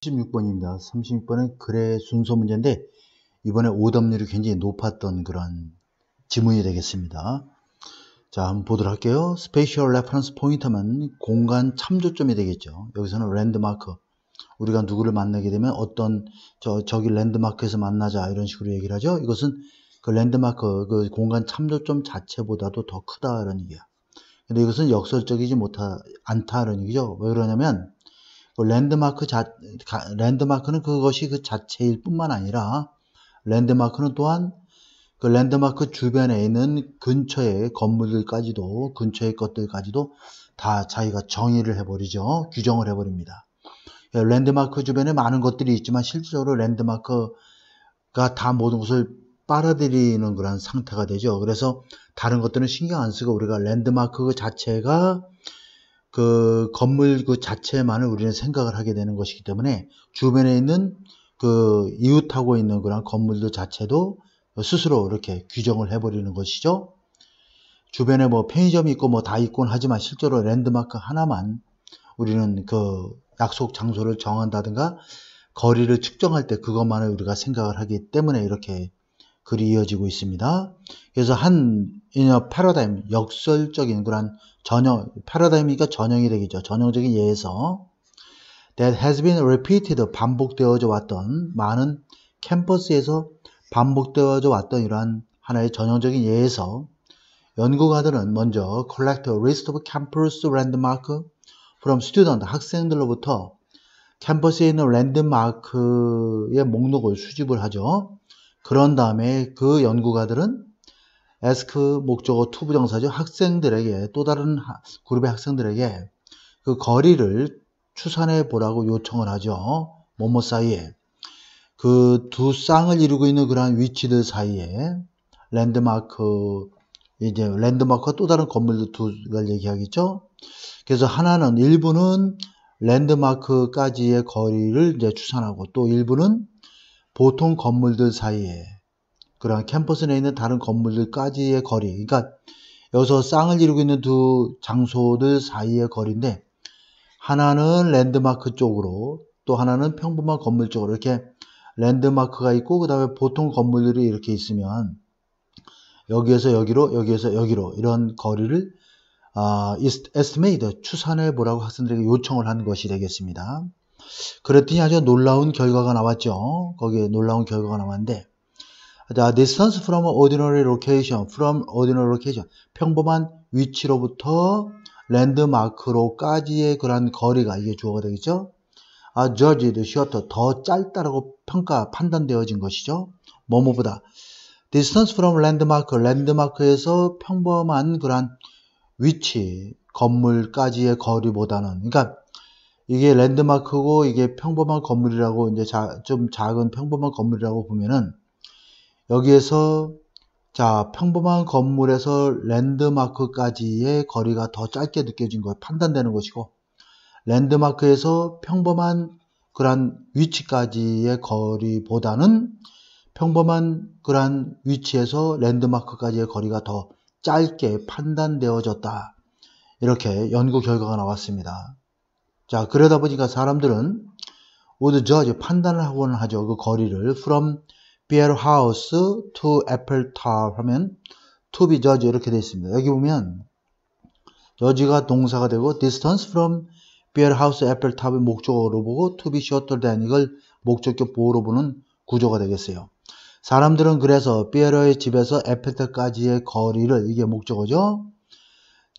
36번입니다. 36번은 글의 순서 문제인데 이번에 오답률이 굉장히 높았던 그런 지문이 되겠습니다. 자, 한번 보도록 할게요. 스페셜 레퍼런스 포인트면 공간 참조점이 되겠죠. 여기서는 랜드마크. 우리가 누구를 만나게 되면 어떤 저, 저기 랜드마크에서 만나자 이런 식으로 얘기를 하죠. 이것은 그 랜드마크, 그 공간 참조점 자체보다도 더 크다 이런 얘기야. 근데 이것은 역설적이지 못하, 않다 이런 얘기죠. 왜 그러냐면 뭐 랜드마크 자, 랜드마크는 그것이 그 자체일 뿐만 아니라 랜드마크는 또한 그 랜드마크 주변에 있는 근처의 건물들까지도 근처의 것들까지도 다 자기가 정의를 해버리죠. 규정을 해버립니다. 예, 랜드마크 주변에 많은 것들이 있지만 실질적으로 랜드마크가 다 모든 것을 빨아들이는 그런 상태가 되죠. 그래서 다른 것들은 신경 안 쓰고 우리가 랜드마크 그 자체가 그 건물 그 자체만을 우리는 생각을 하게 되는 것이기 때문에 주변에 있는 그 이웃하고 있는 그런 건물들 자체도 스스로 이렇게 규정을 해버리는 것이죠. 주변에 뭐 편의점이 있고 뭐 다 있곤 하지만 실제로 랜드마크 하나만 우리는 그 약속 장소를 정한다든가 거리를 측정할 때 그것만을 우리가 생각을 하기 때문에 이렇게 글이 이어지고 있습니다. 그래서 한 패러다임, 역설적인 그런 전형, 패러다임이니까 전형이 되겠죠. 전형적인 예에서 that has been repeated 반복되어져 왔던 많은 캠퍼스에서 반복되어져 왔던 이러한 하나의 전형적인 예에서 연구가들은 먼저 collect a list of campus landmark from student 학생들로부터 캠퍼스에 있는 랜드마크의 목록을 수집을 하죠. 그런 다음에 그 연구가들은 에스크 목적어 투부정사죠. 학생들에게 또 다른 그룹의 학생들에게 그 거리를 추산해 보라고 요청을 하죠. 뭐뭐 사이에 그 두 쌍을 이루고 있는 그러한 위치들 사이에 랜드마크 이제 랜드마크와 또 다른 건물들 두가 얘기하겠죠. 그래서 하나는 일부는 랜드마크까지의 거리를 이제 추산하고 또 일부는 보통 건물들 사이에 그러한 캠퍼스 내에 있는 다른 건물들까지의 거리 그러니까 여기서 쌍을 이루고 있는 두 장소들 사이의 거리인데 하나는 랜드마크 쪽으로 또 하나는 평범한 건물 쪽으로 이렇게 랜드마크가 있고 그 다음에 보통 건물들이 이렇게 있으면 여기에서 여기로 여기에서 여기로 이런 거리를 아, 에스티메이드 추산해 보라고 학생들에게 요청을 한 것이 되겠습니다. 그랬더니 아주 놀라운 결과가 나왔죠. 거기에 놀라운 결과가 나왔는데 The distance from ordinary location, from ordinary location. 평범한 위치로부터 랜드마크로까지의 그러한 거리가 이게 주어가 되겠죠. 아, judged shorter, 더 짧다라고 평가, 판단되어진 것이죠. 뭐뭐보다. distance from landmark, 랜드마크에서 평범한 그러한 위치, 건물까지의 거리보다는, 그러니까 이게 랜드마크고 이게 평범한 건물이라고 이제 자, 좀 작은 평범한 건물이라고 보면은 여기에서 자 평범한 건물에서 랜드마크까지의 거리가 더 짧게 느껴진 거 판단되는 것이고 랜드마크에서 평범한 그런 위치까지의 거리보다는 평범한 그런 위치에서 랜드마크까지의 거리가 더 짧게 판단되어졌다. 이렇게 연구 결과가 나왔습니다. 자, 그러다 보니까 사람들은 would judge 판단을 하곤 하죠. 그 거리를 from beer house to apple tower 하면 to be judge 이렇게 되어 있습니다. 여기 보면 judge가 동사가 되고 distance from beer house to apple tower의 목적어로 보고 to be shorter than 이걸 목적격 보호로 보는 구조가 되겠어요. 사람들은 그래서 비에러의 집에서 에펠탑까지의 거리를 이게 목적어죠.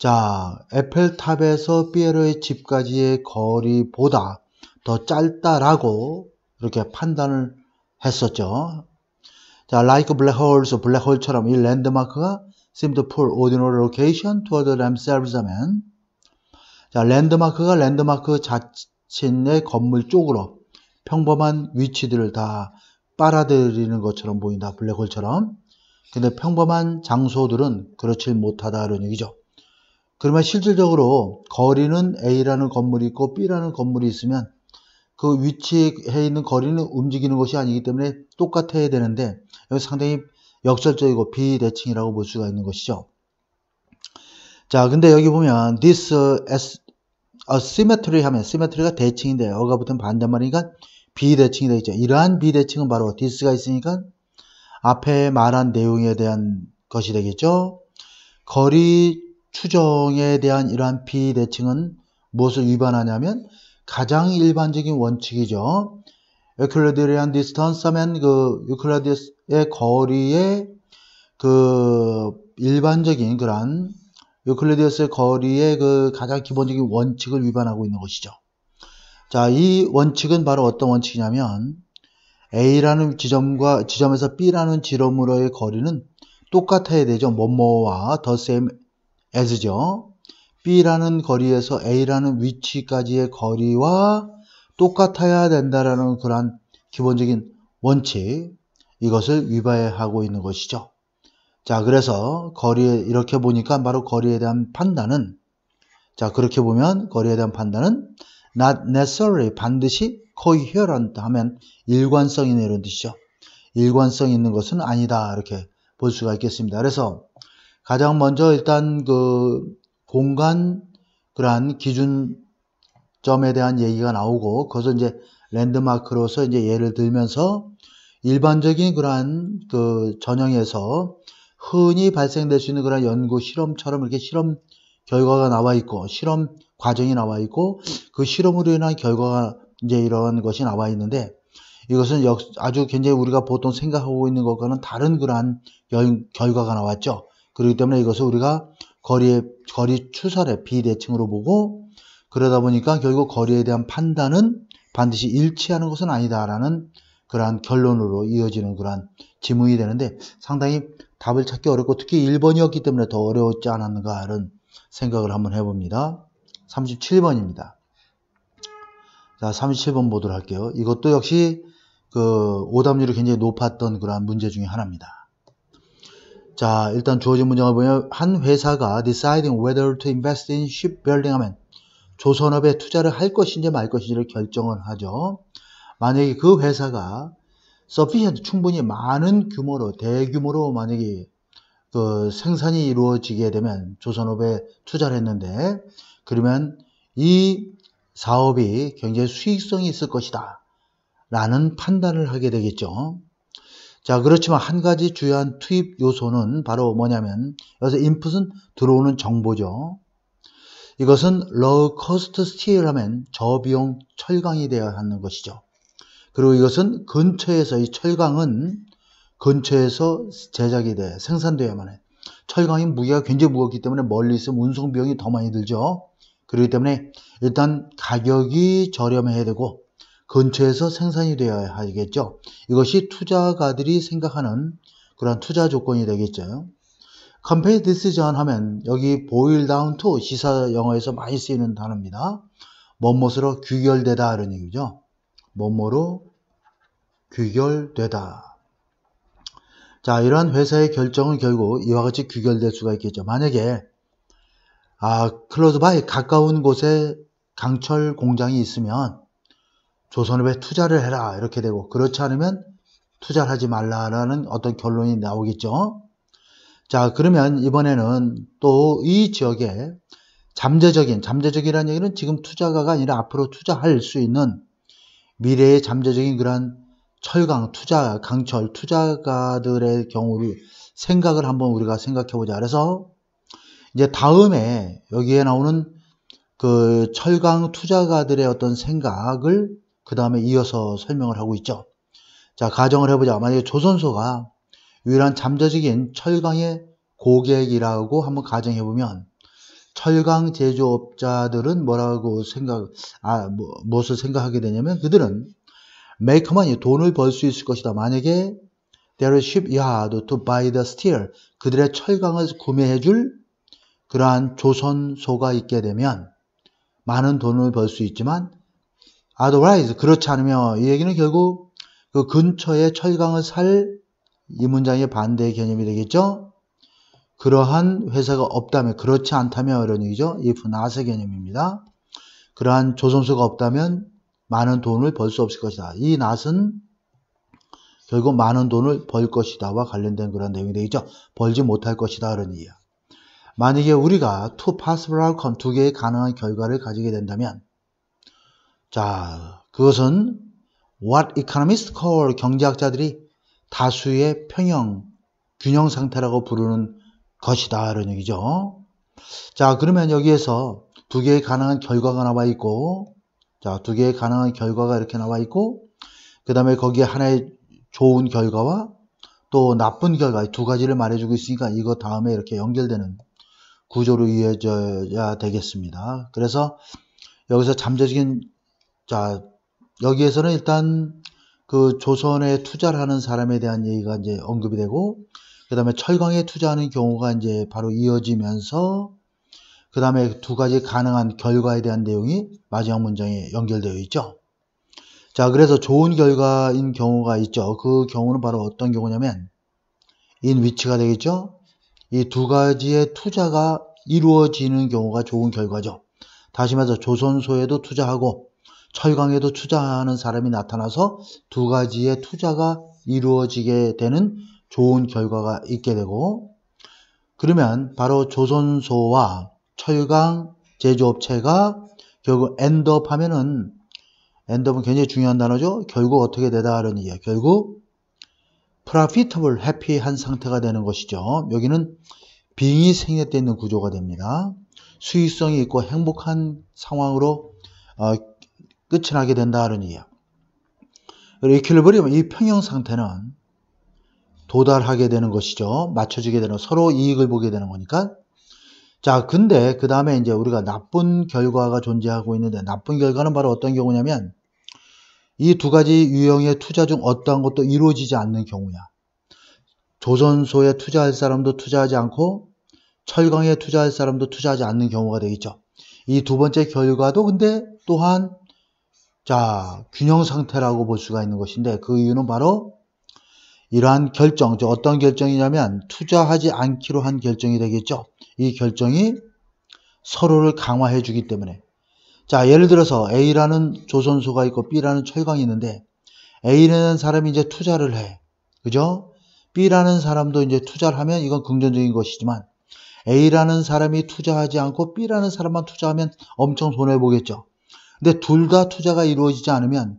자, 에펠탑에서 삐에르의 집까지의 거리보다 더 짧다라고 이렇게 판단을 했었죠. 자, like black holes, 블랙홀처럼 이 랜드마크가 seem to pull ordinary location toward themselves 하면 자, 랜드마크가 랜드마크 자신의 건물 쪽으로 평범한 위치들을 다 빨아들이는 것처럼 보인다. 블랙홀처럼. 근데 평범한 장소들은 그렇지 못하다. 이런 얘기죠. 그러면 실질적으로 거리는 A라는 건물이 있고 B라는 건물이 있으면 그 위치에 있는 거리는 움직이는 것이 아니기 때문에 똑같아야 되는데 여기 상당히 역설적이고 비대칭이라고 볼 수가 있는 것이죠. 자, 근데 여기 보면 this asymmetry 어, 하면 symmetry가 대칭인데 어가 붙은 반대말이니까 비대칭이 되겠죠. 이러한 비대칭은 바로 this가 있으니까 앞에 말한 내용에 대한 것이 되겠죠. 거리 추정에 대한 이러한 비대칭은 무엇을 위반하냐면 가장 일반적인 원칙이죠. 유클리드리안 디스턴스 하면 그 유클리드의 거리의 그 일반적인 그러 유클리드의 거리의 그 가장 기본적인 원칙을 위반하고 있는 것이죠. 자, 이 원칙은 바로 어떤 원칙이냐면 A라는 지점과 지점에서 B라는 지점으로의 거리는 똑같아야 되죠. 뭐뭐와 the same as죠. B라는 거리에서 A라는 위치까지의 거리와 똑같아야 된다라는 그러한 기본적인 원칙 이것을 위배하고 있는 것이죠. 자, 그래서 거리에 이렇게 보니까 바로 거리에 대한 판단은 자, 그렇게 보면 거리에 대한 판단은 not necessary 반드시 coherent 하면 일관성 있는 이런 뜻이죠. 일관성 있는 것은 아니다 이렇게 볼 수가 있겠습니다. 그래서 가장 먼저 일단 그 공간 그러한 기준점에 대한 얘기가 나오고 그것을 이제 랜드마크로서 이제 예를 들면서 일반적인 그러한 그 전형에서 흔히 발생될 수 있는 그런 연구 실험처럼 이렇게 실험 결과가 나와 있고 실험 과정이 나와 있고 그 실험으로 인한 결과가 이제 이런 것이 나와 있는데 이것은 역, 아주 굉장히 우리가 보통 생각하고 있는 것과는 다른 그러한 여, 결과가 나왔죠. 그렇기 때문에 이것을 우리가 거리의, 거리 추설의 비대칭으로 보고 그러다 보니까 결국 거리에 대한 판단은 반드시 일치하는 것은 아니다라는 그러한 결론으로 이어지는 그러한 지문이 되는데 상당히 답을 찾기 어렵고 특히 1번이었기 때문에 더 어려웠지 않았는가 하는 생각을 한번 해봅니다. 37번입니다. 자, 37번 보도록 할게요. 이것도 역시 그 오답률이 굉장히 높았던 그러한 문제 중에 하나입니다. 자, 일단 주어진 문장을 보면 한 회사가 deciding whether to invest in shipbuilding 하면 조선업에 투자를 할 것인지 말 것인지를 결정을 하죠. 만약에 그 회사가 sufficient 충분히 많은 규모로 대규모로 만약에 그 생산이 이루어지게 되면 조선업에 투자를 했는데 그러면 이 사업이 굉장히 수익성이 있을 것이다 라는 판단을 하게 되겠죠. 자, 그렇지만 한 가지 주요한 투입 요소는 바로 뭐냐면 여기서 인풋은 들어오는 정보죠. 이것은 low cost steel 하면 저비용 철강이 되어야 하는 것이죠. 그리고 이것은 근처에서 이 철강은 근처에서 제작이 돼 생산되어야만 해. 철강이 무게가 굉장히 무겁기 때문에 멀리 있으면 운송 비용이 더 많이 들죠. 그렇기 때문에 일단 가격이 저렴해야 되고 근처에서 생산이 되어야 하겠죠. 이것이 투자가들이 생각하는 그런 투자 조건이 되겠죠. Compare this 전 하면 여기 boil down to 시사 영어에서 많이 쓰이는 단어입니다. 뭐뭐으로 귀결되다 이런 얘기죠. 뭐뭐로 귀결되다. 자, 이러한 회사의 결정은 결국 이와 같이 귀결될 수가 있겠죠. 만약에 아, 클로즈 바이 가까운 곳에 강철 공장이 있으면 조선업에 투자를 해라 이렇게 되고 그렇지 않으면 투자를 하지 말라라는 어떤 결론이 나오겠죠. 자 그러면 이번에는 또 이 지역에 잠재적인 잠재적이라는 얘기는 지금 투자가가 아니라 앞으로 투자할 수 있는 미래의 잠재적인 그러한 철강 투자 강철 투자가들의 경우를 생각을 한번 우리가 생각해 보자. 그래서 이제 다음에 여기에 나오는 그 철강 투자가들의 어떤 생각을 그 다음에 이어서 설명을 하고 있죠. 자, 가정을 해보자. 만약에 조선소가 유일한 잠재적인 철강의 고객이라고 한번 가정해보면 철강 제조업자들은 뭐라고 생각, 아, 뭐, 무엇을 생각하게 되냐면 그들은 make m 돈을 벌 수 있을 것이다. 만약에 there is shipyard to buy the steel, 그들의 철강을 구매해줄 그러한 조선소가 있게 되면 많은 돈을 벌 수 있지만 otherwise 그렇지 않으면이 얘기는 결국 그 근처에 철강을 살 이 문장의 반대의 개념이 되겠죠. 그러한 회사가 없다면 그렇지 않다면 이런 얘기죠. if not의 개념입니다. 그러한 조선소가 없다면 많은 돈을 벌 수 없을 것이다. 이 not은 결국 많은 돈을 벌 것이다와 관련된 그런 내용이 되겠죠. 벌지 못할 것이다 이런 얘기야. 만약에 우리가 two possible outcome 두 개의 가능한 결과를 가지게 된다면 자, 그것은 what economists call 경제학자들이 다수의 평형, 균형 상태라고 부르는 것이다. 이런 얘기죠. 자, 그러면 여기에서 두 개의 가능한 결과가 나와 있고, 자, 두 개의 가능한 결과가 이렇게 나와 있고, 그 다음에 거기에 하나의 좋은 결과와 또 나쁜 결과 두 가지를 말해주고 있으니까 이거 다음에 이렇게 연결되는 구조로 이어져야 되겠습니다. 그래서 여기서 잠재적인 자, 여기에서는 일단 그 조선에 투자를 하는 사람에 대한 얘기가 이제 언급이 되고, 그 다음에 철강에 투자하는 경우가 이제 바로 이어지면서, 그 다음에 두 가지 가능한 결과에 대한 내용이 마지막 문장에 연결되어 있죠. 자, 그래서 좋은 결과인 경우가 있죠. 그 경우는 바로 어떤 경우냐면, 인 위치가 되겠죠. 이 두 가지의 투자가 이루어지는 경우가 좋은 결과죠. 다시 말해서 조선소에도 투자하고 철강에도 투자하는 사람이 나타나서 두 가지의 투자가 이루어지게 되는 좋은 결과가 있게 되고 그러면 바로 조선소와 철강 제조업체가 결국 엔드업 하면은 엔드업은 굉장히 중요한 단어죠. 결국 어떻게 되다 하는 이야. 결국 프라피 f 블해피한 상태가 되는 것이죠. 여기는 빙이 생략되 있는 구조가 됩니다. 수익성이 있고 행복한 상황으로 어, 끝이 나게 된다 하느니요. 이렇게 버리면 이 평형 상태는 도달하게 되는 것이죠. 맞춰지게 되는 서로 이익을 보게 되는 거니까. 자, 근데 그 다음에 이제 우리가 나쁜 결과가 존재하고 있는데 나쁜 결과는 바로 어떤 경우냐면 이 두 가지 유형의 투자 중 어떠한 것도 이루어지지 않는 경우야. 조선소에 투자할 사람도 투자하지 않고 철강에 투자할 사람도 투자하지 않는 경우가 되겠죠. 이 두 번째 결과도 근데 또한 자, 균형 상태라고 볼 수가 있는 것인데 그 이유는 바로 이러한 결정, 즉 어떤 결정이냐면 투자하지 않기로 한 결정이 되겠죠. 이 결정이 서로를 강화해 주기 때문에 자, 예를 들어서 A라는 조선소가 있고 B라는 철강이 있는데 A라는 사람이 이제 투자를 해. 그죠? B라는 사람도 이제 투자를 하면 이건 긍정적인 것이지만 A라는 사람이 투자하지 않고 B라는 사람만 투자하면 엄청 손해보겠죠. 근데 둘 다 투자가 이루어지지 않으면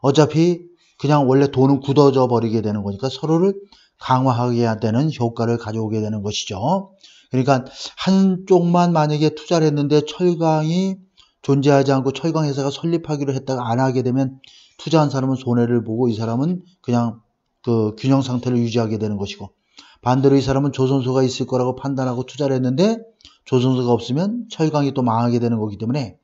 어차피 그냥 원래 돈은 굳어져 버리게 되는 거니까 서로를 강화하게 되는 효과를 가져오게 되는 것이죠. 그러니까 한쪽만 만약에 투자를 했는데 철강이 존재하지 않고 철강 회사가 설립하기로 했다가 안 하게 되면 투자한 사람은 손해를 보고 이 사람은 그냥 그 균형 상태를 유지하게 되는 것이고 반대로 이 사람은 조선소가 있을 거라고 판단하고 투자를 했는데 조선소가 없으면 철강이 또 망하게 되는 거기 때문에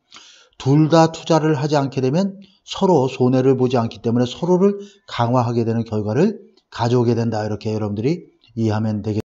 둘다 투자를 하지 않게 되면 서로 손해를 보지 않기 때문에 서로를 강화하게 되는 결과를 가져오게 된다. 이렇게 여러분들이 이해하면 되겠습니다.